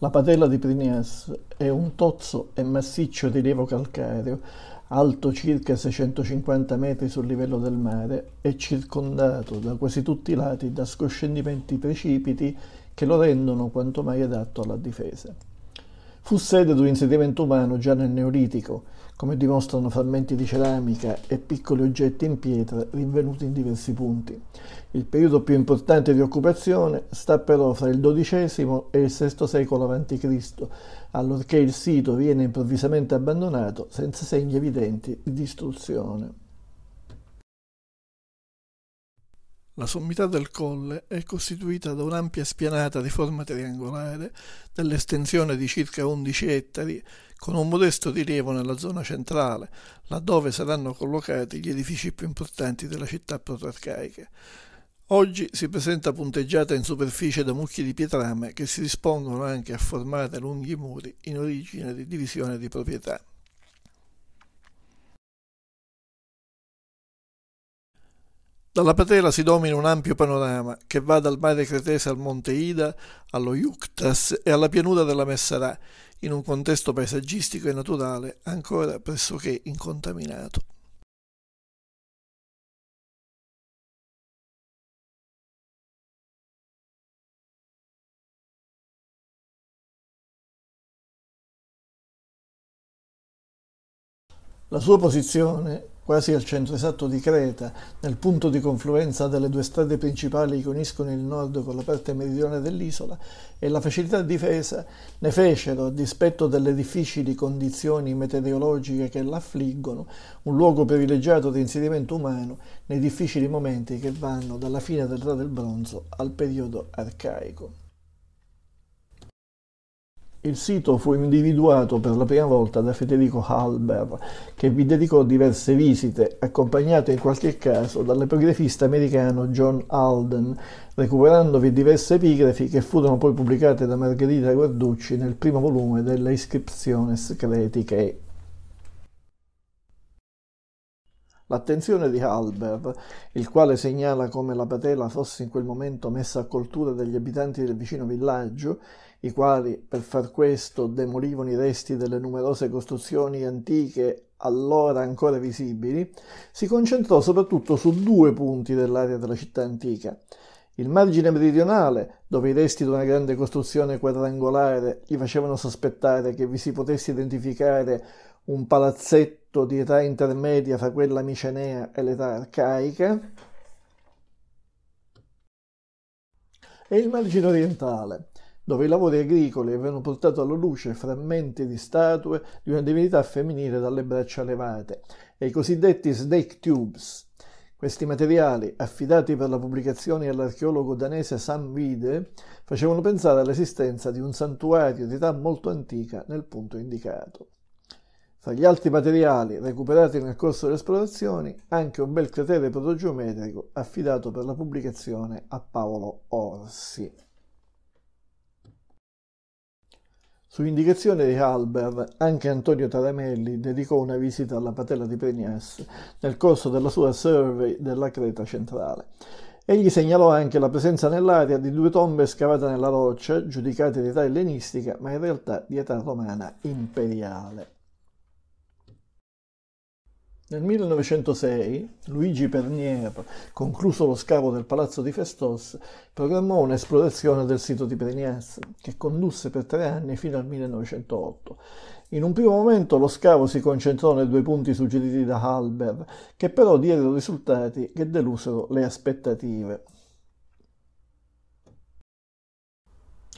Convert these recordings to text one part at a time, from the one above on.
La padella di Prignes è un tozzo e massiccio rilievo calcareo, alto circa 650 metri sul livello del mare e circondato da quasi tutti i lati da scoscendimenti precipiti che lo rendono quanto mai adatto alla difesa fu sede di un insediamento umano già nel Neolitico, come dimostrano frammenti di ceramica e piccoli oggetti in pietra rinvenuti in diversi punti. Il periodo più importante di occupazione sta però fra il XII e il VI secolo a.C., allorché il sito viene improvvisamente abbandonato senza segni evidenti di distruzione. La sommità del colle è costituita da un'ampia spianata di forma triangolare, dell'estensione di circa 11 ettari, con un modesto rilievo nella zona centrale, laddove saranno collocati gli edifici più importanti della città protarcaiche. Oggi si presenta punteggiata in superficie da mucchi di pietrame che si dispongono anche a formare lunghi muri in origine di divisione di proprietà. Dalla patela si domina un ampio panorama che va dal mare cretese al monte Ida, allo Yuctas e alla pianura della Messarà, in un contesto paesaggistico e naturale ancora pressoché incontaminato. La sua posizione quasi al centro esatto di Creta, nel punto di confluenza delle due strade principali che uniscono il nord con la parte meridionale dell'isola, e la facilità di difesa ne fecero, a dispetto delle difficili condizioni meteorologiche che l'affliggono, un luogo privilegiato di insediamento umano nei difficili momenti che vanno dalla fine dell'età del bronzo al periodo arcaico. Il sito fu individuato per la prima volta da Federico Halber, che vi dedicò diverse visite, accompagnato in qualche caso dall'epigrafista americano John Alden, recuperandovi diverse epigrafi che furono poi pubblicate da Margherita Guarducci nel primo volume delle Iscriptiones Creticae. L'attenzione di Halber, il quale segnala come la patela fosse in quel momento messa a coltura dagli abitanti del vicino villaggio, i quali per far questo demolivano i resti delle numerose costruzioni antiche allora ancora visibili, si concentrò soprattutto su due punti dell'area della città antica. Il margine meridionale, dove i resti di una grande costruzione quadrangolare gli facevano sospettare che vi si potesse identificare un palazzetto conflitto di età intermedia fra quella micenea e l'età arcaica, e il margine orientale, dove i lavori agricoli avevano portato alla luce frammenti di statue di una divinità femminile dalle braccia levate, e i cosiddetti snake tubes. Questi materiali, affidati per la pubblicazione all'archeologo danese Sam Vide, facevano pensare all'esistenza di un santuario di età molto antica nel punto indicato. Tra gli altri materiali recuperati nel corso delle esplorazioni, anche un bel cratere protogeometrico affidato per la pubblicazione a Paolo Orsi. Su indicazione di Halber, anche Antonio Taramelli dedicò una visita alla patella di Pregnas nel corso della sua survey della Creta centrale. Egli segnalò anche la presenza nell'area di due tombe scavate nella roccia, giudicate di età ellenistica, ma in realtà di età romana imperiale. Nel 1906 Luigi Pernier, concluso lo scavo del palazzo di Festos, programmò un'esplorazione del sito di Pregnaz, che condusse per tre anni fino al 1908. In un primo momento lo scavo si concentrò nei due punti suggeriti da Halber, che però diedero risultati che delusero le aspettative.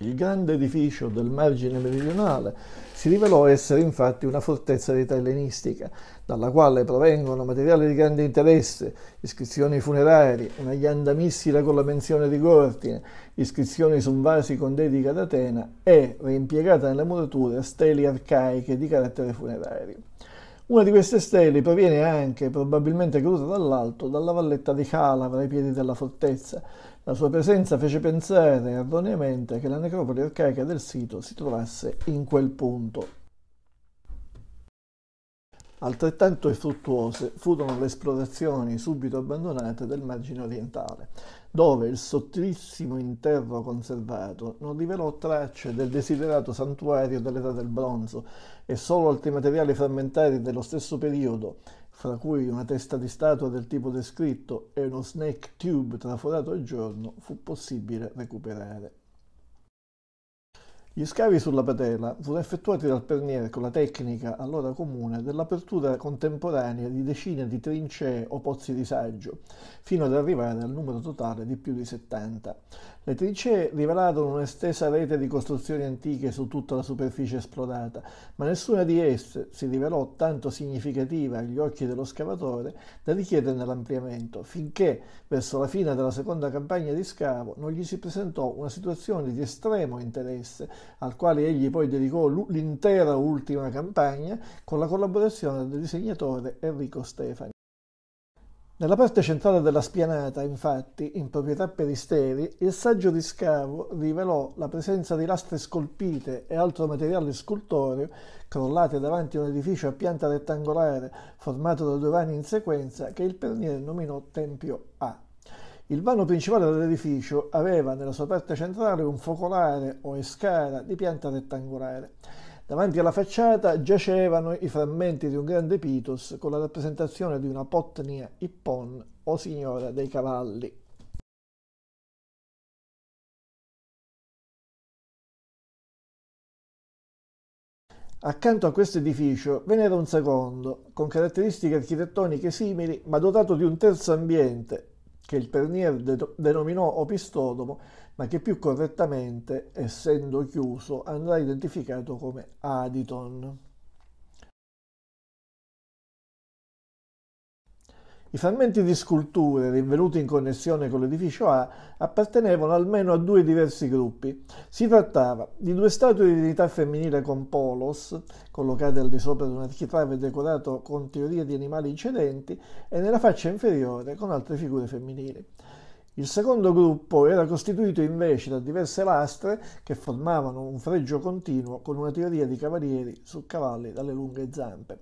Il grande edificio del margine meridionale si rivelò essere infatti una fortezza di ellenistica, dalla quale provengono materiali di grande interesse, iscrizioni funerarie, una missile con la menzione di Gortine, iscrizioni su vasi con dedica ad Atena e, reimpiegata nelle murature, steli arcaiche di carattere funerario. Una di queste stele proviene anche, probabilmente caduta dall'alto, dalla valletta di Calabra ai piedi della fortezza, la sua presenza fece pensare erroneamente che la necropoli arcaica del sito si trovasse in quel punto. Altrettanto infruttuose furono le esplorazioni subito abbandonate del margine orientale, dove il sottilissimo interro conservato non rivelò tracce del desiderato santuario dell'età del bronzo e solo altri materiali frammentari dello stesso periodo, fra cui una testa di statua del tipo descritto e uno snake tube traforato al giorno, fu possibile recuperare. Gli scavi sulla patela furono effettuati dal Pernier con la tecnica, allora comune, dell'apertura contemporanea di decine di trincee o pozzi di saggio, fino ad arrivare al numero totale di più di 70. Le trincee rivelarono un'estesa rete di costruzioni antiche su tutta la superficie esplorata, ma nessuna di esse si rivelò tanto significativa agli occhi dello scavatore da richiederne l'ampliamento, finché, verso la fine della seconda campagna di scavo, non gli si presentò una situazione di estremo interesse al quale egli poi dedicò l'intera ultima campagna con la collaborazione del disegnatore Enrico Stefani. Nella parte centrale della spianata, infatti, in proprietà Peristeri, il saggio di scavo rivelò la presenza di lastre scolpite e altro materiale scultoreo crollate davanti a un edificio a pianta rettangolare formato da due vani in sequenza che il Pernier nominò Tempio A. Il vano principale dell'edificio aveva nella sua parte centrale un focolare o escara di pianta rettangolare. Davanti alla facciata giacevano i frammenti di un grande pitos con la rappresentazione di una potnia ippon o signora dei cavalli. Accanto a questo edificio ve n'era un secondo, con caratteristiche architettoniche simili, ma dotato di un terzo ambiente, che il Pernier de- denominò opistodomo, ma che più correttamente, essendo chiuso, andrà identificato come Aditon. I frammenti di sculture rinvenuti in connessione con l'edificio A appartenevano almeno a due diversi gruppi. Si trattava di due statue di divinità femminile composte Tololos, collocate al di sopra di un architrave decorato con teorie di animali incidenti, e nella faccia inferiore con altre figure femminili. Il secondo gruppo era costituito invece da diverse lastre che formavano un fregio continuo con una teoria di cavalieri su cavalli dalle lunghe zampe.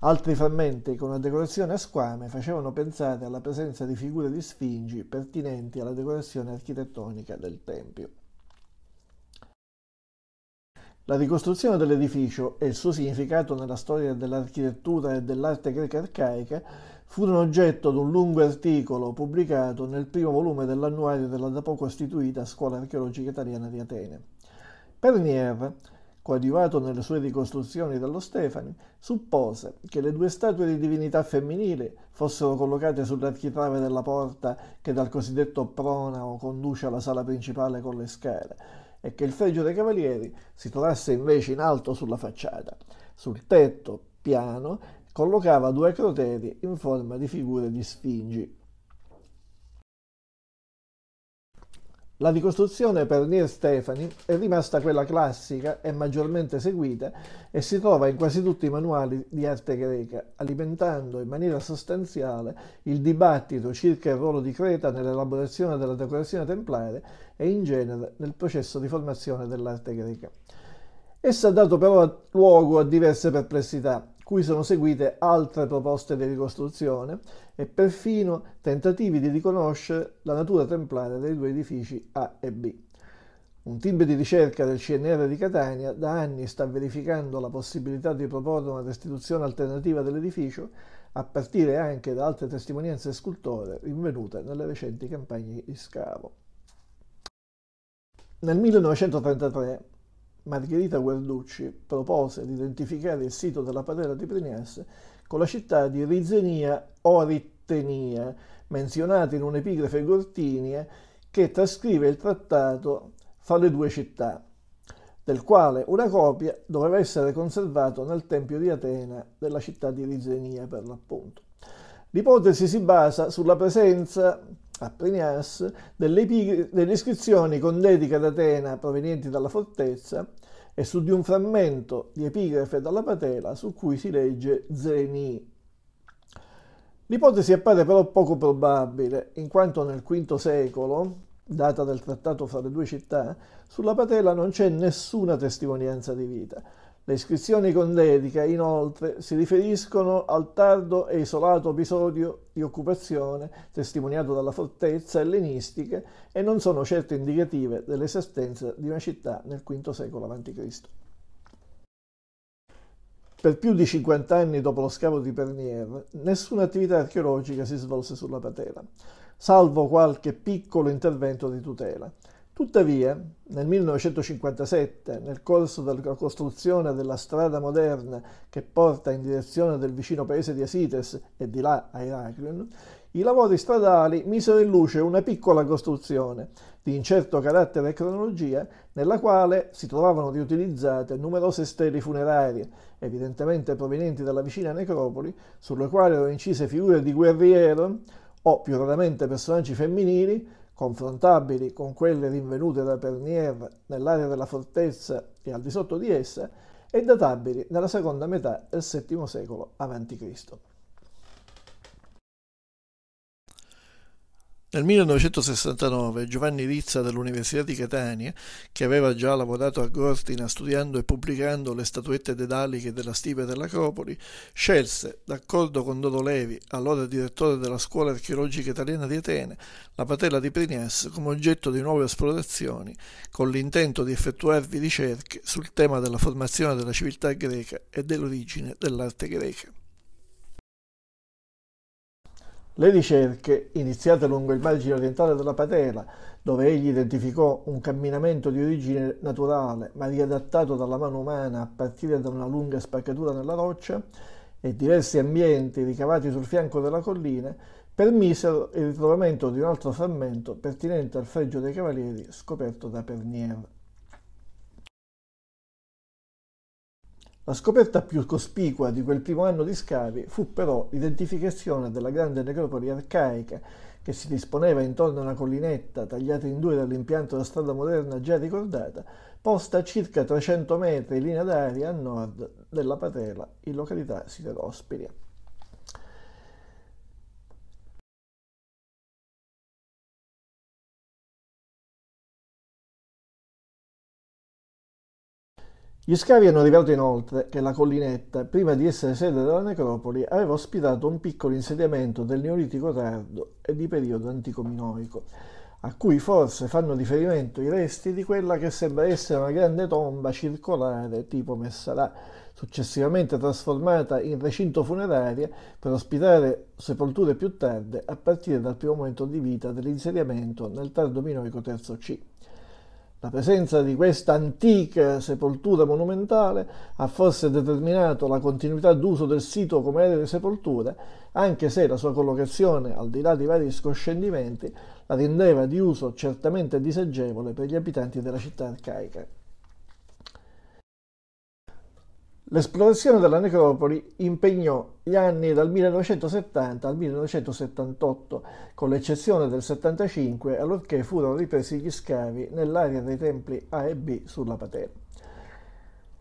Altri frammenti con una decorazione a squame facevano pensare alla presenza di figure di sfingi pertinenti alla decorazione architettonica del tempio. La ricostruzione dell'edificio e il suo significato nella storia dell'architettura e dell'arte greca arcaica furono oggetto di un lungo articolo pubblicato nel primo volume dell'annuario della da poco istituita Scuola Archeologica Italiana di Atene. Pernier, coadiuvato nelle sue ricostruzioni dallo Stefani, suppose che le due statue di divinità femminili fossero collocate sull'architrave della porta che dal cosiddetto pronao conduce alla sala principale con le scale, e che il fregio dei cavalieri si trovasse invece in alto sulla facciata. Sul tetto piano collocava due croteri in forma di figure di sfingi. La ricostruzione per Nier Stefani è rimasta quella classica e maggiormente seguita e si trova in quasi tutti i manuali di arte greca, alimentando in maniera sostanziale il dibattito circa il ruolo di Creta nell'elaborazione della decorazione templare e in genere nel processo di formazione dell'arte greca. Essa ha dato però luogo a diverse perplessità, cui sono seguite altre proposte di ricostruzione e perfino tentativi di riconoscere la natura templare dei due edifici A e B. Un team di ricerca del CNR di Catania da anni sta verificando la possibilità di proporre una restituzione alternativa dell'edificio, a partire anche da altre testimonianze scultore rinvenute nelle recenti campagne di scavo. Nel 1933 Margherita Guarducci propose di identificare il sito della padella di Prinias con la città di Rizenia o Rittenia, menzionata in un'epigrafe gortinia eh, che trascrive il trattato fra le due città, del quale una copia doveva essere conservata nel Tempio di Atena della città di Rizenia per l'appunto. L'ipotesi si basa sulla presenza a Prinias delle, delle iscrizioni con dedica ad Atena provenienti dalla fortezza e su di un frammento di epigrafe dalla patela su cui si legge Zeni. L'ipotesi appare però poco probabile, in quanto nel V secolo, data del trattato fra le due città, sulla patela non c'è nessuna testimonianza di vita, le iscrizioni con dedica, inoltre, si riferiscono al tardo e isolato episodio di occupazione testimoniato dalla fortezza ellenistica e non sono certo indicative dell'esistenza di una città nel V secolo a.C. Per più di 50 anni dopo lo scavo di Pernier, nessuna attività archeologica si svolse sulla patera, salvo qualche piccolo intervento di tutela. Tuttavia, nel 1957, nel corso della costruzione della strada moderna che porta in direzione del vicino paese di Asites e di là a Heraklion, i lavori stradali misero in luce una piccola costruzione di incerto carattere e cronologia nella quale si trovavano riutilizzate numerose stele funerarie, evidentemente provenienti dalla vicina necropoli, sulle quali erano incise figure di guerriero o più raramente personaggi femminili confrontabili con quelle rinvenute da Pernier nell'area della fortezza e al di sotto di essa, e databili nella seconda metà del VII secolo a.C. Nel 1969 Giovanni Rizza dell'Università di Catania, che aveva già lavorato a Gortina studiando e pubblicando le statuette dedaliche della stiva dell'Acropoli, scelse, d'accordo con Dodo Levi, allora direttore della Scuola Archeologica Italiana di Atene, la patella di Prinias come oggetto di nuove esplorazioni, con l'intento di effettuarvi ricerche sul tema della formazione della civiltà greca e dell'origine dell'arte greca. Le ricerche, iniziate lungo il margine orientale della patela, dove egli identificò un camminamento di origine naturale ma riadattato dalla mano umana a partire da una lunga spaccatura nella roccia, e diversi ambienti ricavati sul fianco della collina, permisero il ritrovamento di un altro frammento pertinente al fregio dei cavalieri scoperto da Pernier. La scoperta più cospicua di quel primo anno di scavi fu però l'identificazione della grande necropoli arcaica che si disponeva intorno a una collinetta tagliata in due dall'impianto della strada moderna già ricordata, posta a circa 300 metri in linea d'aria a nord della Patela, in località Siderospiria. Gli scavi hanno rivelato inoltre che la collinetta, prima di essere sede della necropoli, aveva ospitato un piccolo insediamento del Neolitico tardo e di periodo antico-minoico, a cui forse fanno riferimento i resti di quella che sembra essere una grande tomba circolare tipo Messalà, successivamente trasformata in recinto funerario per ospitare sepolture più tarde a partire dal primo momento di vita dell'insediamento nel tardo minoico III C. La presenza di questa antica sepoltura monumentale ha forse determinato la continuità d'uso del sito come area di sepoltura, anche se la sua collocazione, al di là di vari scoscendimenti, la rendeva di uso certamente disagevole per gli abitanti della città arcaica. L'esplorazione della necropoli impegnò gli anni dal 1970 al 1978, con l'eccezione del 75, allorché furono ripresi gli scavi nell'area dei templi A e B sulla patena.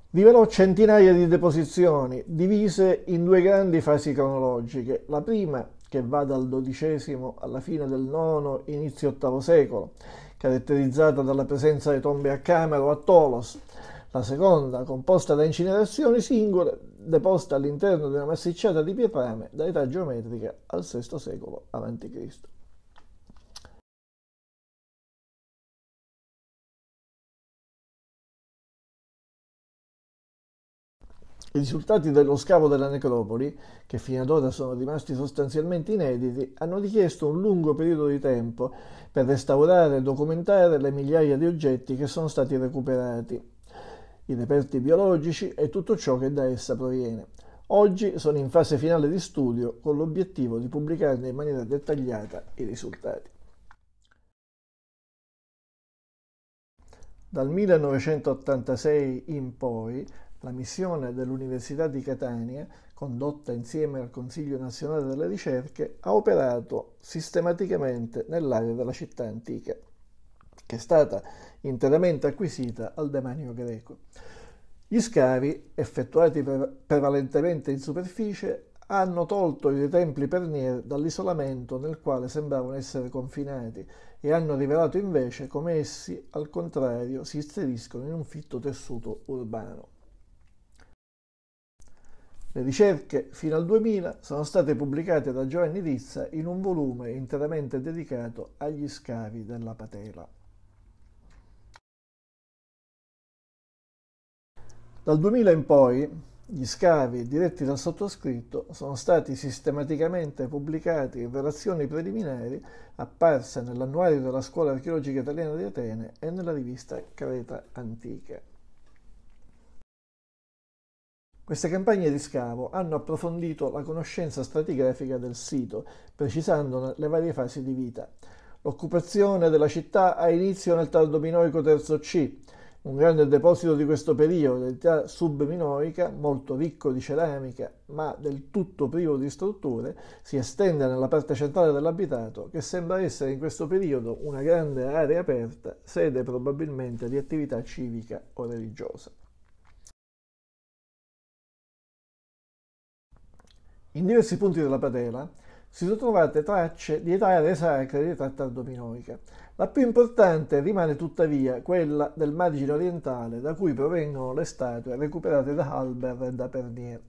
Rivelò centinaia di deposizioni, divise in due grandi fasi cronologiche. La prima, che va dal XII alla fine del IX, inizio VIII secolo, caratterizzata dalla presenza di tombe a Camero o a tolos, la seconda, composta da incinerazioni singole, deposta all'interno di una massicciata di pietrame da età geometrica al VI secolo a.C. I risultati dello scavo della necropoli, che fino ad ora sono rimasti sostanzialmente inediti, hanno richiesto un lungo periodo di tempo per restaurare e documentare le migliaia di oggetti che sono stati recuperati i reperti biologici e tutto ciò che da essa proviene. Oggi sono in fase finale di studio con l'obiettivo di pubblicarne in maniera dettagliata i risultati. Dal 1986 in poi, la missione dell'Università di Catania, condotta insieme al Consiglio nazionale delle ricerche, ha operato sistematicamente nell'area della città antica che è stata interamente acquisita al demanio greco. Gli scavi, effettuati prevalentemente in superficie, hanno tolto i templi pernier dall'isolamento nel quale sembravano essere confinati e hanno rivelato invece come essi, al contrario, si inseriscono in un fitto tessuto urbano. Le ricerche fino al 2000 sono state pubblicate da Giovanni Rizza in un volume interamente dedicato agli scavi della patela. Dal 2000 in poi gli scavi diretti dal sottoscritto sono stati sistematicamente pubblicati in relazioni preliminari apparse nell'annuario della Scuola Archeologica Italiana di Atene e nella rivista Creta Antica. Queste campagne di scavo hanno approfondito la conoscenza stratigrafica del sito, precisandone le varie fasi di vita. L'occupazione della città ha inizio nel tardo minoico III C, un grande deposito di questo periodo di età subminoica, molto ricco di ceramica ma del tutto privo di strutture, si estende nella parte centrale dell'abitato che sembra essere in questo periodo una grande area aperta, sede probabilmente di attività civica o religiosa. In diversi punti della padela si sono trovate tracce di età sacra di età tardominoica, la più importante rimane tuttavia quella del margine orientale da cui provengono le statue recuperate da Halber e da Pernier.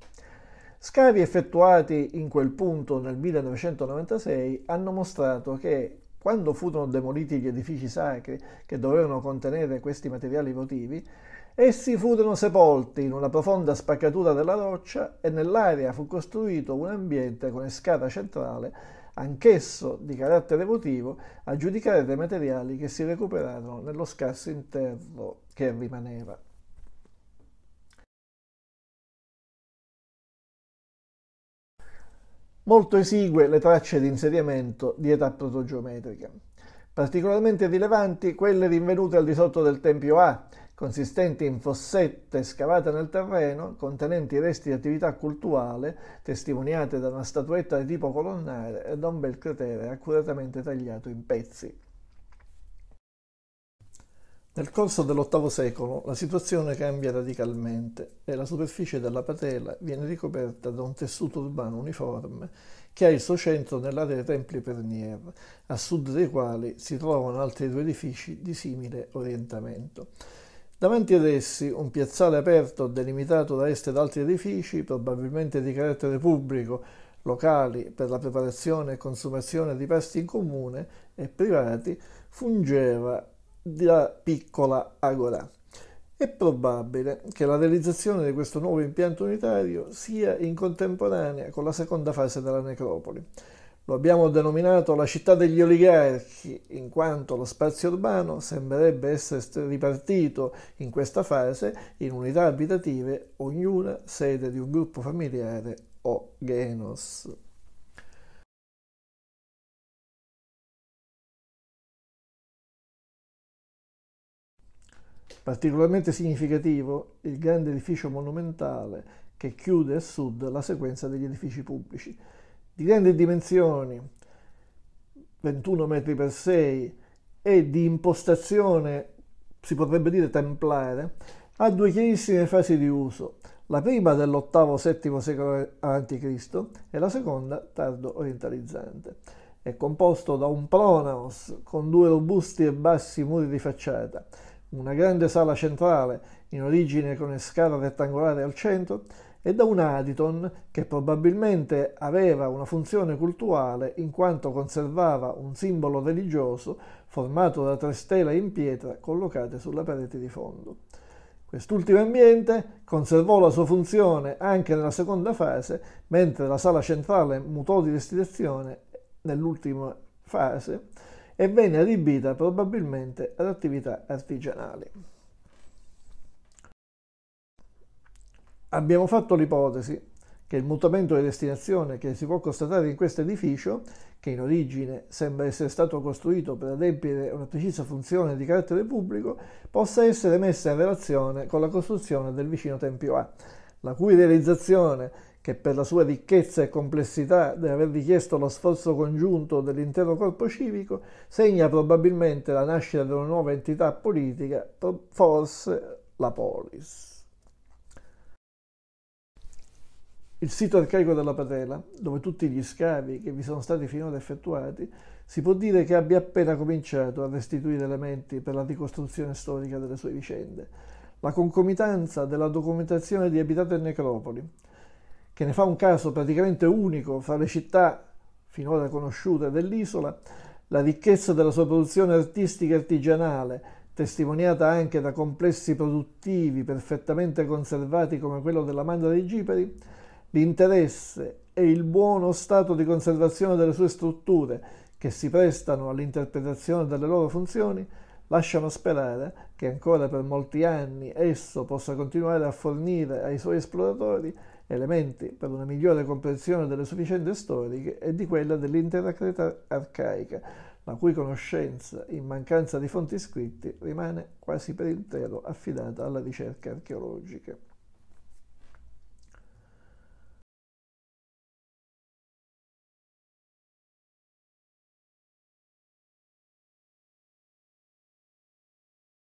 Scavi effettuati in quel punto nel 1996 hanno mostrato che quando furono demoliti gli edifici sacri che dovevano contenere questi materiali votivi, essi furono sepolti in una profonda spaccatura della roccia e nell'area fu costruito un ambiente con escata centrale anch'esso di carattere emotivo, a giudicare dai materiali che si recuperarono nello scarso interno che rimaneva. Molto esigue le tracce di insediamento di età protogeometrica. Particolarmente rilevanti quelle rinvenute al di sotto del Tempio A, consistenti in fossette scavate nel terreno, contenenti resti di attività cultuale, testimoniate da una statuetta di tipo colonnare e da un bel cratere accuratamente tagliato in pezzi. Nel corso dell'VIII secolo la situazione cambia radicalmente e la superficie della patela viene ricoperta da un tessuto urbano uniforme che ha il suo centro nell'area dei Templi Pernier, a sud dei quali si trovano altri due edifici di simile orientamento. Davanti ad essi un piazzale aperto delimitato da est ed altri edifici, probabilmente di carattere pubblico, locali per la preparazione e consumazione di pasti in comune e privati, fungeva da piccola agora. È probabile che la realizzazione di questo nuovo impianto unitario sia in contemporanea con la seconda fase della necropoli lo abbiamo denominato la città degli oligarchi, in quanto lo spazio urbano sembrerebbe essere ripartito in questa fase in unità abitative, ognuna sede di un gruppo familiare o genos. Particolarmente significativo il grande edificio monumentale che chiude a sud la sequenza degli edifici pubblici di grandi dimensioni, 21 metri per 6, e di impostazione, si potrebbe dire templare, ha due chiarissime fasi di uso, la prima dell'VIII-VII secolo a.C. e la seconda tardo orientalizzante. È composto da un pronaos con due robusti e bassi muri di facciata, una grande sala centrale in origine con escala rettangolare al centro e da un aditon che probabilmente aveva una funzione cultuale in quanto conservava un simbolo religioso formato da tre stele in pietra collocate sulla parete di fondo. Quest'ultimo ambiente conservò la sua funzione anche nella seconda fase, mentre la sala centrale mutò di destinazione nell'ultima fase e venne adibita probabilmente ad attività artigianali. Abbiamo fatto l'ipotesi che il mutamento di destinazione che si può constatare in questo edificio, che in origine sembra essere stato costruito per adempiere una precisa funzione di carattere pubblico, possa essere messa in relazione con la costruzione del vicino Tempio A, la cui realizzazione, che per la sua ricchezza e complessità deve aver richiesto lo sforzo congiunto dell'intero corpo civico, segna probabilmente la nascita di una nuova entità politica, forse la polis. Il sito arcaico della Patela, dove tutti gli scavi che vi sono stati finora effettuati, si può dire che abbia appena cominciato a restituire elementi per la ricostruzione storica delle sue vicende. La concomitanza della documentazione di abitate e necropoli, che ne fa un caso praticamente unico fra le città finora conosciute dell'isola, la ricchezza della sua produzione artistica e artigianale, testimoniata anche da complessi produttivi perfettamente conservati come quello della Manda dei Giperi, l'interesse e il buono stato di conservazione delle sue strutture che si prestano all'interpretazione delle loro funzioni lasciano sperare che ancora per molti anni esso possa continuare a fornire ai suoi esploratori elementi per una migliore comprensione delle sue vicende storiche e di quella dell'intera Creta arcaica, la cui conoscenza, in mancanza di fonti scritte, rimane quasi per intero affidata alla ricerca archeologica.